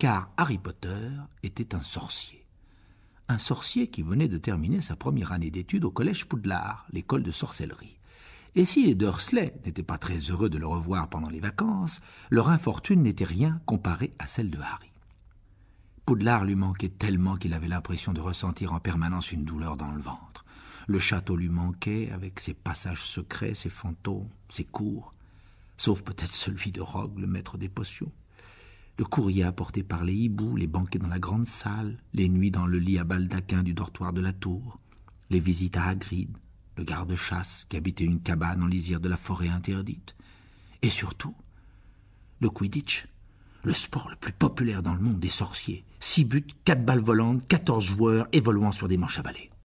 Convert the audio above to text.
car Harry Potter était un sorcier. Un sorcier qui venait de terminer sa première année d'études au collège Poudlard, l'école de sorcellerie. Et si les Dursley n'étaient pas très heureux de le revoir pendant les vacances, leur infortune n'était rien comparée à celle de Harry. Poudlard lui manquait tellement qu'il avait l'impression de ressentir en permanence une douleur dans le ventre. Le château lui manquait, avec ses passages secrets, ses fantômes, ses cours, sauf peut-être celui de Rogue, le maître des potions le courrier apporté par les hiboux, les banquets dans la grande salle, les nuits dans le lit à baldaquin du dortoir de la tour, les visites à Hagrid, le garde-chasse qui habitait une cabane en lisière de la forêt interdite, et surtout le Quidditch, le sport le plus populaire dans le monde des sorciers. Six buts, quatre balles volantes, quatorze joueurs évoluant sur des manches à balai.